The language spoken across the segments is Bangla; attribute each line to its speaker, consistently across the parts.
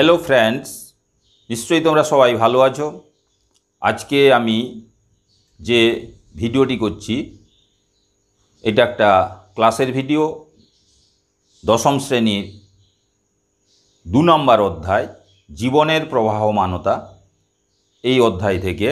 Speaker 1: হ্যালো ফ্রেন্ডস নিশ্চয়ই তোমরা সবাই ভালো আছো আজকে আমি যে ভিডিওটি করছি এটা একটা ক্লাসের ভিডিও দশম শ্রেণীর দু নম্বর অধ্যায় জীবনের প্রবাহমানতা এই অধ্যায় থেকে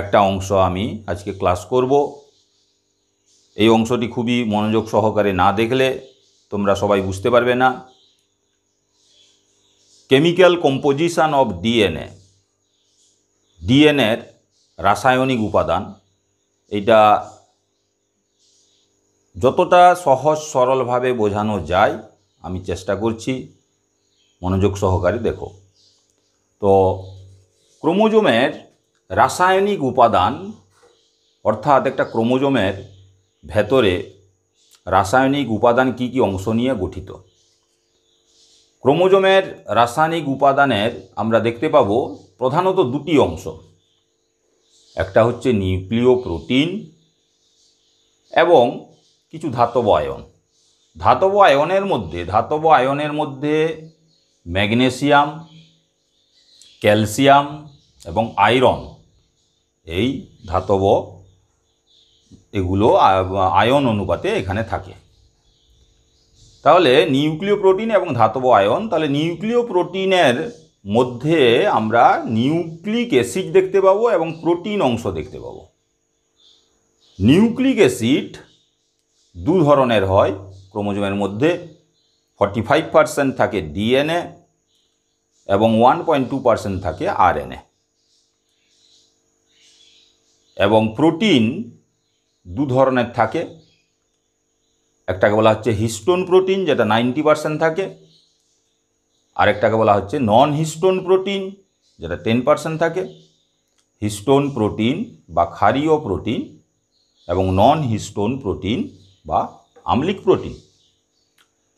Speaker 1: একটা অংশ আমি আজকে ক্লাস করব এই অংশটি খুবই মনোযোগ সহকারে না দেখলে তোমরা সবাই বুঝতে পারবে না কেমিক্যাল কম্পোজিশান অব ডিএনএ ডিএনএর রাসায়নিক উপাদান এটা যতটা সহজ সরলভাবে বোঝানো যায় আমি চেষ্টা করছি মনোযোগ সহকারে দেখো তো ক্রোমোজোমের রাসায়নিক উপাদান অর্থাৎ একটা ক্রোমোজোমের ভেতরে রাসায়নিক উপাদান কি কি অংশ নিয়ে গঠিত ক্রোমোজোমের রাসায়নিক উপাদানের আমরা দেখতে পাব প্রধানত দুটি অংশ একটা হচ্ছে নিউক্লিও প্রোটিন এবং কিছু ধাতব আয়ন ধাতব আয়নের মধ্যে ধাতব আয়নের মধ্যে ম্যাগনেসিয়াম ক্যালসিয়াম এবং আয়রন এই ধাতব এগুলো আয়ন অনুপাতে এখানে থাকে তাহলে নিউক্লিয় প্রোটিন এবং ধাতব আয়ন তাহলে নিউক্লিয় প্রোটিনের মধ্যে আমরা নিউক্লিক অ্যাসিড দেখতে পাবো এবং প্রোটিন অংশ দেখতে পাবো নিউক্লিক অ্যাসিড দু ধরনের হয় ক্রোমোজোমের মধ্যে ফর্টি ফাইভ পার্সেন্ট থাকে ডিএনএ এবং ওয়ান পয়েন্ট টু পার্সেন্ট থাকে আরএনএ এবং প্রোটিন দু ধরনের থাকে একটাকে বলা হচ্ছে হিস্টোন প্রোটিন যেটা নাইনটি পার্সেন্ট থাকে আরেকটাকে বলা হচ্ছে নন হিস্টোন প্রোটিন যেটা টেন পার্সেন্ট থাকে হিস্টোন প্রোটিন বা ক্ষারীয় প্রোটিন এবং নন হিস্টোন প্রোটিন বা আমলিক প্রোটিন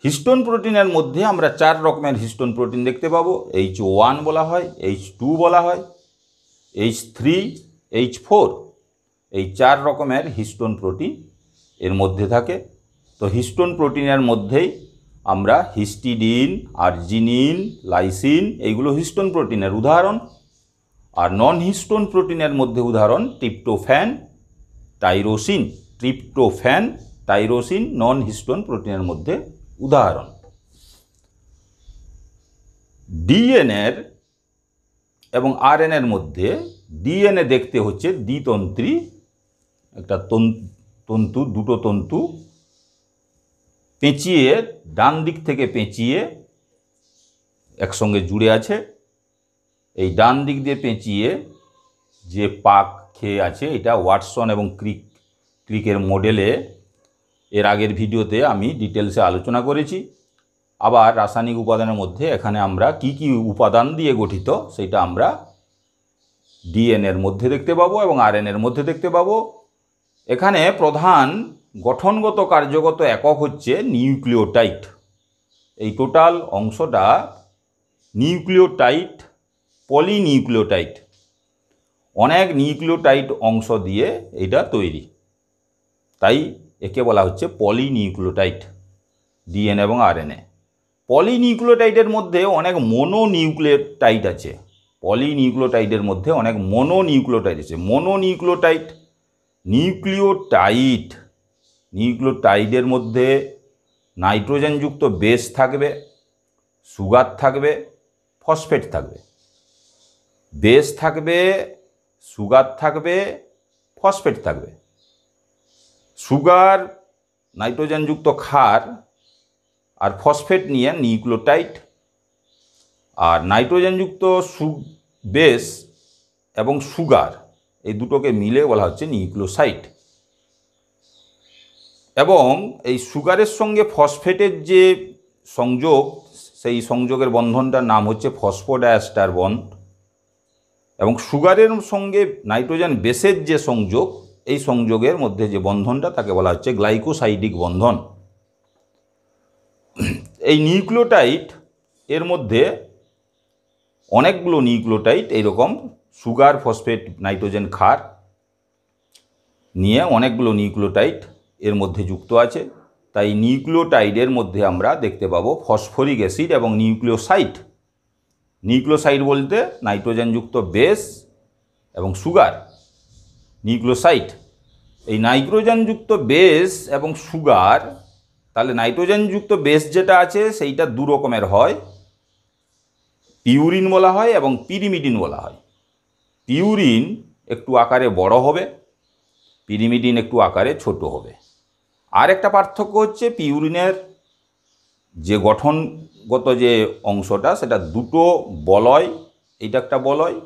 Speaker 1: হিস্টোন প্রোটিনের মধ্যে আমরা চার রকমের হিস্টোন প্রোটিন দেখতে পাবো এইচ ওয়ান বলা হয় এইচ টু বলা হয় এইচ থ্রি এইচ ফোর এই চার রকমের হিস্টোন প্রোটিন এর মধ্যে থাকে তো হিস্টোন প্রোটিনের মধ্যেই আমরা হিস্টিডিন আর্জিনিন লাইসিন এইগুলো হিস্টোন প্রোটিনের উদাহরণ আর নন হিস্টোন প্রোটিনের মধ্যে উদাহরণ tryptophan tyrosine tryptophan tyrosine non histone প্রোটিনের মধ্যে উদাহরণ ডিএনএর এবং আরএনএর মধ্যে ডিএনএ দেখতে হচ্ছে দ্বিতন্ত্রী একটা তন্তু দুটো তন্তু পেঁচিয়ে ডান দিক থেকে পেঁচিয়ে একসঙ্গে জুড়ে আছে এই ডান দিক দিয়ে পেঁচিয়ে যে পাক খেয়ে আছে এটা ওয়াটসন এবং ক্রিক ক্রিকের মডেলে এর আগের ভিডিওতে আমি ডিটেলসে আলোচনা করেছি আবার রাসায়নিক উপাদানের মধ্যে এখানে আমরা কি কি উপাদান দিয়ে গঠিত সেটা আমরা ডিএনএর মধ্যে দেখতে পাবো এবং আরএনএর মধ্যে দেখতে পাবো এখানে প্রধান গঠনগত কার্যগত একক হচ্ছে নিউক্লিওটাইট এই টোটাল অংশটা নিউক্লিওটাইট পলিনিউক্লিওটাইট অনেক নিউক্লিওটাইট অংশ দিয়ে এটা তৈরি তাই একে বলা হচ্ছে পলিনিউক্লিওটাইট ডিএনএ এবং আরএনএ পলিনিউক্লিওটাইটের মধ্যে অনেক মনোনিউক্লিওটাইট আছে পলিনিউক্লিওটাইডের মধ্যে অনেক মনোনিউক্লিওটাইড আছে নিউক্লিওটাইট নিউক্লিওটাইট নিউক্লোটাইডের মধ্যে নাইট্রোজেনযুক্ত বেস থাকবে সুগার থাকবে ফসফেট থাকবে বেস থাকবে সুগার থাকবে ফসফেট থাকবে সুগার নাইট্রোজেনযুক্ত ক্ষার আর ফসফেট নিয়ে নিউক্লোটাইট আর নাইট্রোজেনযুক্ত সু বেস এবং সুগার এই দুটোকে মিলে বলা হচ্ছে নিউক্লোসাইট এবং এই সুগারের সঙ্গে ফসফেটের যে সংযোগ সেই সংযোগের বন্ধনটার নাম হচ্ছে ফসফোডায়াস্টার বন্ধ এবং সুগারের সঙ্গে নাইট্রোজেন বেসের যে সংযোগ এই সংযোগের মধ্যে যে বন্ধনটা তাকে বলা হচ্ছে গ্লাইকোসাইডিক বন্ধন এই নিউক্লোটাইট এর মধ্যে অনেকগুলো নিউক্লোটাইট এইরকম সুগার ফসফেট নাইট্রোজেন খার নিয়ে অনেকগুলো নিউক্লোটাইট এর মধ্যে যুক্ত আছে তাই নিউক্লিওটাইডের মধ্যে আমরা দেখতে পাবো ফসফরিক অ্যাসিড এবং নিউক্লিওসাইট নিউক্লিওসাইট বলতে নাইট্রোজেনযুক্ত বেস এবং সুগার নিউক্লিওসাইট এই নাইট্রোজেনযুক্ত বেস এবং সুগার তাহলে নাইট্রোজেনযুক্ত বেস যেটা আছে সেইটা দু রকমের হয় পিউরিন বলা হয় এবং পিরিমিডিন বলা হয় পিউরিন একটু আকারে বড় হবে পিরিমিডিন একটু আকারে ছোট হবে আর একটা পার্থক্য হচ্ছে পিউরিনের যে গঠনগত যে অংশটা সেটা দুটো বলয় এইটা একটা বলয়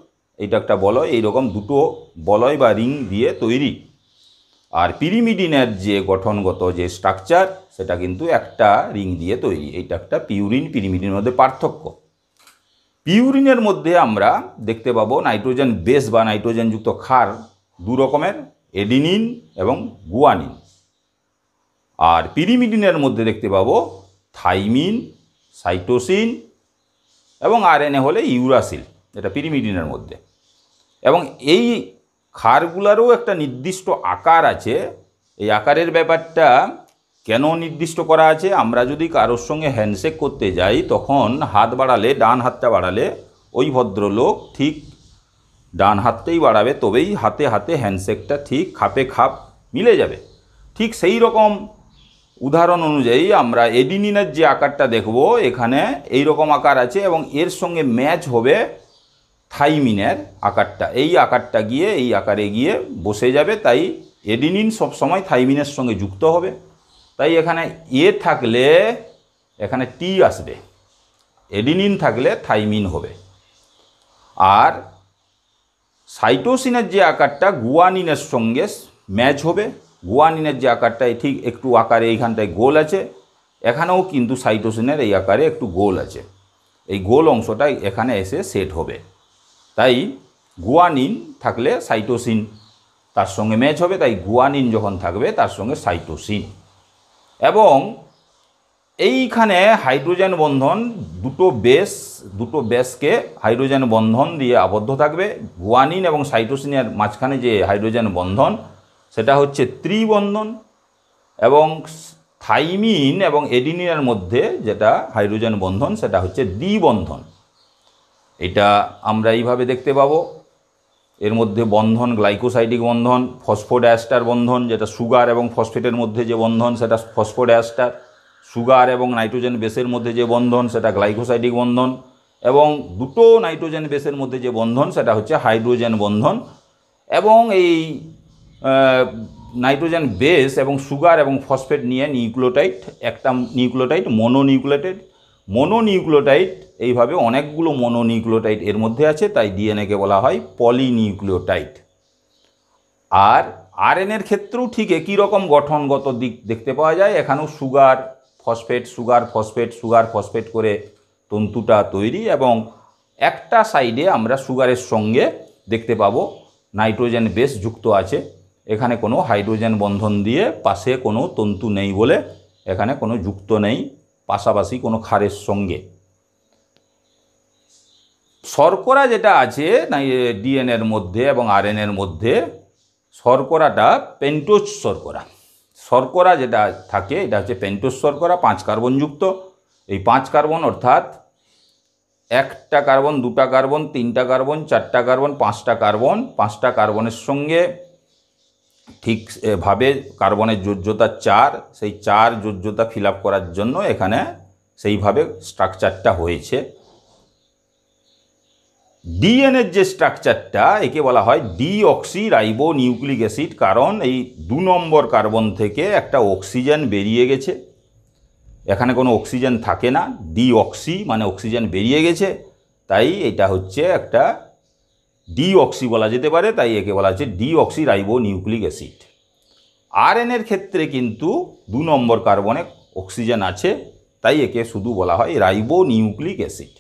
Speaker 1: এইটা একটা বলয় এইরকম দুটো বলয় বা রিং দিয়ে তৈরি আর পিরিমিডিনের যে গঠনগত যে স্ট্রাকচার সেটা কিন্তু একটা রিং দিয়ে তৈরি এইটা একটা পিউরিন পিরিমিডিনের মধ্যে পার্থক্য পিউরিনের মধ্যে আমরা দেখতে পাবো নাইট্রোজেন বেস বা নাইট্রোজেনযুক্ত ক্ষার দু রকমের এডিনিন এবং গুয়ানিন আর পিরিমিডিনের মধ্যে দেখতে পাবো থাইমিন সাইটোসিন এবং আরএনএ হলে ইউরাসিল এটা পিরিমিডিনের মধ্যে এবং এই খারগুলারও একটা নির্দিষ্ট আকার আছে এই আকারের ব্যাপারটা কেন নির্দিষ্ট করা আছে আমরা যদি কারোর সঙ্গে হ্যান্ডশেক করতে যাই তখন হাত বাড়ালে ডান হাতটা বাড়ালে ওই ভদ্রলোক ঠিক ডান হাতটাই বাড়াবে তবেই হাতে হাতে হ্যান্ডশেকটা ঠিক খাপে খাপ মিলে যাবে ঠিক সেই রকম উদাহরণ অনুযায়ী আমরা এডিনিনের যে আকারটা দেখব এখানে এই রকম আকার আছে এবং এর সঙ্গে ম্যাচ হবে থাইমিনের আকারটা এই আকারটা গিয়ে এই আকারে গিয়ে বসে যাবে তাই এডিনিন সবসময় থাইমিনের সঙ্গে যুক্ত হবে তাই এখানে এ থাকলে এখানে টি আসবে এডিনিন থাকলে থাইমিন হবে আর সাইটোসিনের যে আকারটা গুয়ানিনের সঙ্গে ম্যাচ হবে গোয়ানিনের যে আকারটা ঠিক একটু আকারে এইখানটায় গোল আছে এখানেও কিন্তু সাইটোসিনের এই আকারে একটু গোল আছে এই গোল অংশটাই এখানে এসে সেট হবে তাই গুয়ানিন থাকলে সাইটোসিন তার সঙ্গে ম্যাচ হবে তাই গুয়ানিন যখন থাকবে তার সঙ্গে সাইটোসিন এবং এইখানে হাইড্রোজেন বন্ধন দুটো বেস দুটো বেসকে হাইড্রোজেন বন্ধন দিয়ে আবদ্ধ থাকবে গুয়ানিন এবং সাইটোসিনের মাঝখানে যে হাইড্রোজেন বন্ধন সেটা হচ্ছে ত্রিবন্ধন এবং থাইমিন এবং এডিনিনের মধ্যে যেটা হাইড্রোজেন বন্ধন সেটা হচ্ছে দ্বিবন্ধন এটা আমরা এইভাবে দেখতে পাবো এর মধ্যে বন্ধন গ্লাইকোসাইডিক বন্ধন ফসফোড্যাস্টার বন্ধন যেটা সুগার এবং ফসফেটের মধ্যে যে বন্ধন সেটা ফসফোড্যাস্টার সুগার এবং নাইট্রোজেন বেসের মধ্যে যে বন্ধন সেটা গ্লাইকোসাইডিক বন্ধন এবং দুটো নাইট্রোজেন বেসের মধ্যে যে বন্ধন সেটা হচ্ছে হাইড্রোজেন বন্ধন এবং এই নাইট্রোজেন বেস এবং সুগার এবং ফসফেট নিয়ে নিউক্লোটাইড একটা নিউক্লোটাইড মনোনিউক্লোটাইড মনোনিউক্লোটাইড এইভাবে অনেকগুলো মনোনিউক্লোটাইড এর মধ্যে আছে তাই ডিএনএকে বলা হয় পলিনিউক্লিওটাইড আর আরএনএর ক্ষেত্রেও ঠিক একই রকম গঠনগত দিক দেখতে পাওয়া যায় এখানেও sugar phosphate sugar phosphate sugar phosphate করে তন্তুটা তৈরি এবং একটা সাইডে আমরা সুগারের সঙ্গে দেখতে পাবো নাইট্রোজেন বেস যুক্ত আছে এখানে কোনো হাইড্রোজেন বন্ধন দিয়ে পাশে কোনো তন্তু নেই বলে এখানে কোনো যুক্ত নেই পাশাপাশি কোনো ক্ষারের সঙ্গে শর্করা যেটা আছে না ডিএনএর মধ্যে এবং আরএনএর মধ্যে শর্করাটা পেন্টোজ শর্করা শর্করা যেটা থাকে এটা হচ্ছে পেন্টোজ শর্করা পাঁচ কার্বনযুক্ত এই পাঁচ কার্বন অর্থাৎ একটা কার্বন দুটা কার্বন তিনটা কার্বন চারটা কার্বন পাঁচটা কার্বন পাঁচটা কার্বনের সঙ্গে ঠিক এভাবে কার্বনের যোজ্যতা চার সেই চার যোজ্যতা ফিল করার জন্য এখানে সেইভাবে স্ট্রাকচারটা হয়েছে ডিএনএর যে স্ট্রাকচারটা একে বলা হয় ডিঅক্সি রাইবো নিউক্লিক অ্যাসিড কারণ এই দু নম্বর কার্বন থেকে একটা অক্সিজেন বেরিয়ে গেছে এখানে কোনো অক্সিজেন থাকে না ডিঅক্সি মানে অক্সিজেন বেরিয়ে গেছে তাই এটা হচ্ছে একটা ডিঅক্সি বলা যেতে পারে তাই একে বলা হচ্ছে ডিঅক্সি রাইবো নিউক্লিক অ্যাসিড এর ক্ষেত্রে কিন্তু দু নম্বর কার্বনে অক্সিজেন আছে তাই একে শুধু বলা হয় রাইবো নিউক্লিক অ্যাসিড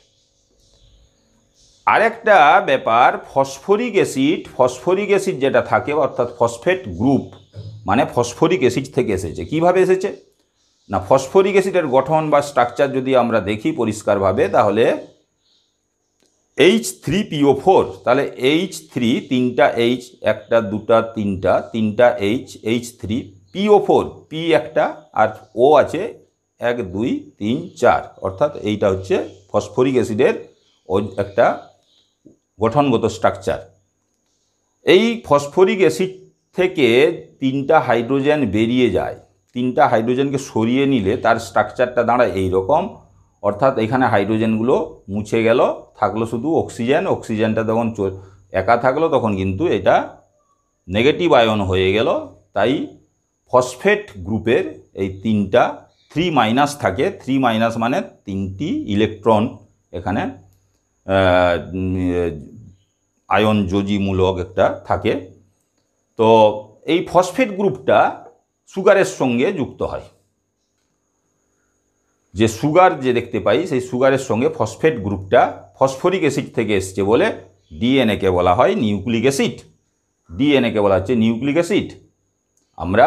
Speaker 1: আরেকটা ব্যাপার ফসফরিক অ্যাসিড ফসফরিক অ্যাসিড যেটা থাকে অর্থাৎ ফসফেট গ্রুপ মানে ফসফরিক অ্যাসিড থেকে এসেছে কিভাবে এসেছে না ফসফরিক অ্যাসিডের গঠন বা স্ট্রাকচার যদি আমরা দেখি পরিষ্কারভাবে তাহলে এইচ থ্রি পিও ফোর তাহলে এইচ থ্রি তিনটা এইচ একটা দুটা তিনটা তিনটা H H three PO four P একটা আর ও আছে এক দুই তিন চার অর্থাৎ এইটা হচ্ছে ফসফরিক অ্যাসিডের ও একটা গঠনগত স্ট্রাকচার এই ফসফরিক অ্যাসিড থেকে তিনটা হাইড্রোজেন বেরিয়ে যায় তিনটা হাইড্রোজেনকে সরিয়ে নিলে তার স্ট্রাকচারটা দাঁড়ায় এই রকম অর্থাৎ এখানে হাইড্রোজেনগুলো মুছে গেল থাকলো শুধু অক্সিজেন অক্সিজেনটা তখন একা থাকলো তখন কিন্তু এটা নেগেটিভ আয়ন হয়ে গেল তাই ফসফেট গ্রুপের এই তিনটা থ্রি মাইনাস থাকে থ্রি মাইনাস মানে তিনটি ইলেকট্রন এখানে আয়ন যোজিমূলক একটা থাকে তো এই ফসফেট গ্রুপটা সুগারের সঙ্গে যুক্ত হয় যে সুগার যে দেখতে পাই সেই সুগারের সঙ্গে ফসফেট গ্রুপটা ফসফরিক অ্যাসিড থেকে এসছে বলে ডিএনএকে বলা হয় নিউক্লিক অ্যাসিড ডিএনএকে বলা হচ্ছে নিউক্লিক অ্যাসিড আমরা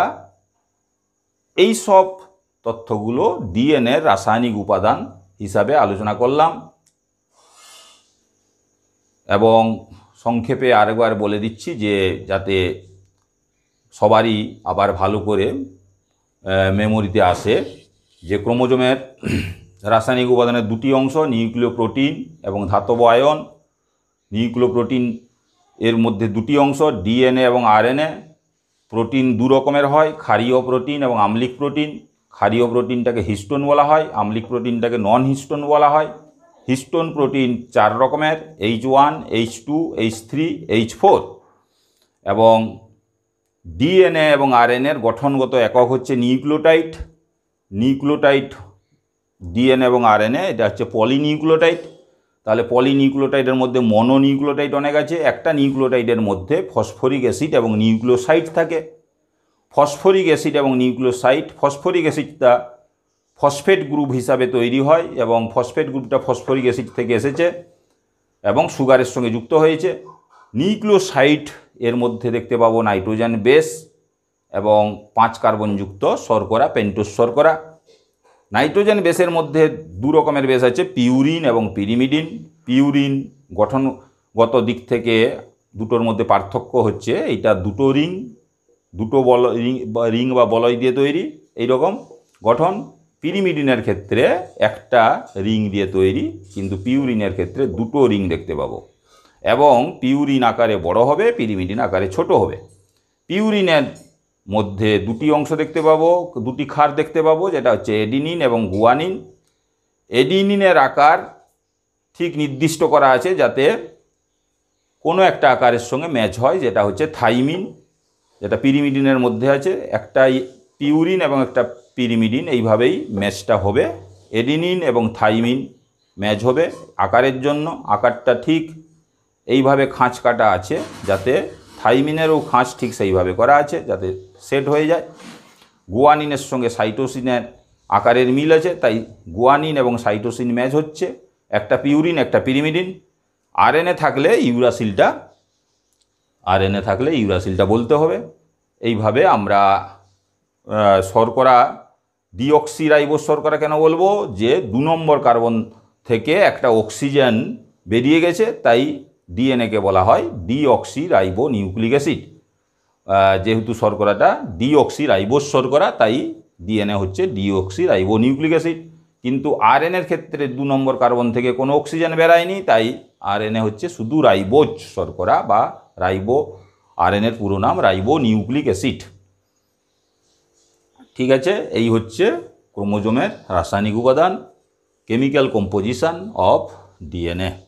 Speaker 1: এই সব তথ্যগুলো ডিএনএর রাসায়নিক উপাদান হিসাবে আলোচনা করলাম এবং সংক্ষেপে আরেকবার বলে দিচ্ছি যে যাতে সবারই আবার ভালো করে মেমোরিতে আসে যে ক্রোমোজোমের রাসায়নিক উপাদানের দুটি অংশ নিউক্লিয় প্রোটিন এবং ধাতব আয়ন নিউক্লিয় প্রোটিন এর মধ্যে দুটি অংশ ডিএনএ এবং আরএনএ প্রোটিন দু রকমের হয় ক্ষারীয় প্রোটিন এবং আমলিক প্রোটিন ক্ষারীয় প্রোটিনটাকে হিস্টোন বলা হয় আমলিক প্রোটিনটাকে নন হিস্টোন বলা হয় হিস্টোন প্রোটিন চার রকমের H one H two H three H four এবং ডিএনএ এবং আরএনএর গঠনগত একক হচ্ছে নিউক্লিওটাইড নিউক্লোটাইড ডিএন এবং আরএনএ এটা হচ্ছে পলিনিউক্লোটাইড তাহলে পলিনিউক্লোটাইডের মধ্যে মনোনিউক্লোটাইড অনেক আছে একটা নিউক্লোটাইডের মধ্যে ফসফরিক অ্যাসিড এবং নিউক্লোসাইট থাকে ফসফরিক অ্যাসিড এবং নিউক্লোসাইট ফসফরিক অ্যাসিডটা ফসফেট গ্রুপ হিসাবে তৈরি হয় এবং ফসফেট গ্রুপটা ফসফরিক অ্যাসিড থেকে এসেছে এবং সুগারের সঙ্গে যুক্ত হয়েছে নিউক্লোসাইট এর মধ্যে দেখতে পাবো নাইট্রোজেন বেস এবং পাঁচ কার্বনযুক্ত শর্করা পেন্টোস শর্করা নাইট্রোজেন বেসের মধ্যে দু রকমের বেস আছে পিউরিন এবং পিরিমিডিন পিউরিন গঠনগত দিক থেকে দুটোর মধ্যে পার্থক্য হচ্ছে এইটা দুটো রিং দুটো বল রিং বা বলয় দিয়ে তৈরি এই রকম গঠন পিরিমিডিনের ক্ষেত্রে একটা রিং দিয়ে তৈরি কিন্তু পিউরিনের ক্ষেত্রে দুটো রিং দেখতে পাবো এবং পিউরিন আকারে বড় হবে পিরিমিডিন আকারে ছোট হবে পিউরিনের মধ্যে দুটি অংশ দেখতে পাবো দুটি খার দেখতে পাবো যেটা হচ্ছে এডিনিন এবং গুয়ানিন এডিনিনের আকার ঠিক নির্দিষ্ট করা আছে যাতে কোনো একটা আকারের সঙ্গে ম্যাচ হয় যেটা হচ্ছে থাইমিন যেটা পিরিমিডিনের মধ্যে আছে একটা পিউরিন এবং একটা পিরিমিডিন এইভাবেই ম্যাচটা হবে এডিনিন এবং থাইমিন ম্যাচ হবে আকারের জন্য আকারটা ঠিক এইভাবে খাঁচ কাটা আছে যাতে থাইমিনেরও খাঁচ ঠিক সেইভাবে করা আছে যাতে সেট হয়ে যায় গুয়ানিনের সঙ্গে সাইটোসিনের আকারের মিল আছে তাই গুয়ানিন এবং সাইটোসিন ম্যাচ হচ্ছে একটা পিউরিন একটা পিরিমিডিন আরএনএ থাকলে ইউরাসিলটা এনে থাকলে ইউরাসিলটা বলতে হবে এইভাবে আমরা শর্করা ডিঅক্সিরাইবোস শর্করা কেন বলবো যে দু নম্বর কার্বন থেকে একটা অক্সিজেন বেরিয়ে গেছে তাই ডিএনএকে বলা হয় ডিঅক্সিরাইবো নিউক্লিক অ্যাসিড যেহেতু শর্করাটা ডিঅক্সি রাইবোস শর্করা তাই ডিএনএ হচ্ছে ডিঅক্সি রাইবো নিউক্লিক অ্যাসিড কিন্তু আরএনএর ক্ষেত্রে দু নম্বর কার্বন থেকে কোনো অক্সিজেন বেরায়নি তাই আরএনএ হচ্ছে শুধু রাইবোজ শর্করা বা রাইবো আরএনএর পুরো নাম রাইবো নিউক্লিক অ্যাসিড ঠিক আছে এই হচ্ছে ক্রোমোজোমের রাসায়নিক উপাদান কেমিক্যাল কম্পোজিশান অফ ডিএনএ